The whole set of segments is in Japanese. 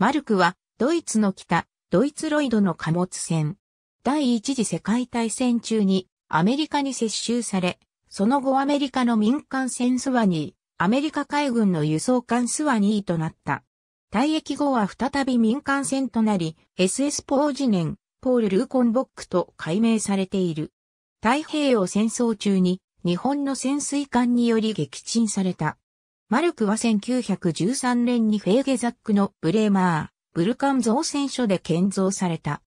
マルクは、ドイツの北、ドイツロイドの貨物船。第一次世界大戦中にアメリカに接収され、その後アメリカの民間船スワニー、アメリカ海軍の輸送艦スワニーとなった。退役後は再び民間船となり、SS ポージネン、ポール・ルーコンボックと改名されている。太平洋戦争中に日本の潜水艦により撃沈された。マルクは1913年にフェーゲザックのブレーマー、ブルカン造船所で建造された。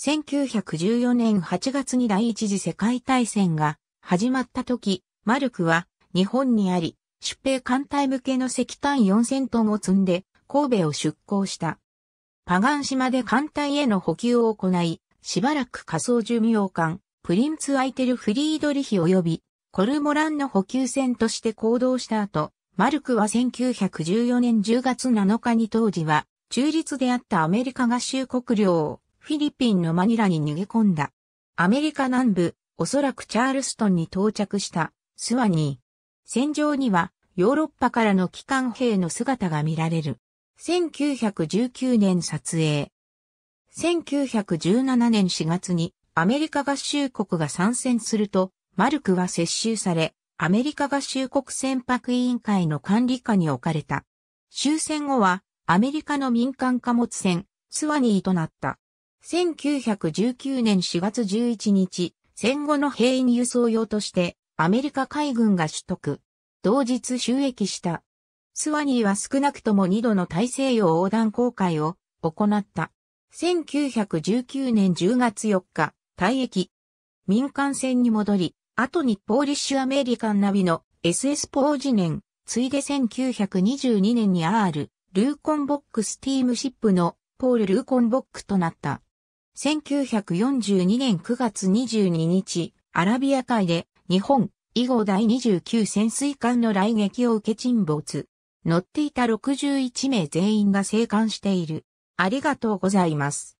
1914年8月に第一次世界大戦が始まった時、マルクは日本にあり、出兵艦隊向けの石炭4000トンを積んで神戸を出港した。パガン島で艦隊への補給を行い、しばらく仮想寿命艦、プリンツ・アイテル・フリードリヒ及びコルモランの補給船として行動した後、マルクは1914年10月7日に当時は中立であったアメリカ合衆国領をフィリピンのマニラに逃げ込んだ。アメリカ南部、おそらくチャールストンに到着したスワニー。戦場にはヨーロッパからの機関兵の姿が見られる。1919年撮影。1917年4月にアメリカ合衆国が参戦すると、マルクは接収され、アメリカ合衆国船舶委員会の管理下に置かれた。終戦後は、アメリカの民間貨物船、スワニーとなった。1919年4月11日、戦後の兵員輸送用として、アメリカ海軍が取得。同日収益した。スワニーは少なくとも2度の大西洋横断航海を行った。1919年10月4日、退役。民間船に戻り、後にポーリッシュアメリカンナビの SS ポージネン、ついで1922年に R、ルーコンボックスティームシップのポール・ルーコンボックとなった。1942年9月22日、アラビア海で日本以後第29潜水艦の来撃を受け沈没。乗っていた61名全員が生還している。ありがとうございます。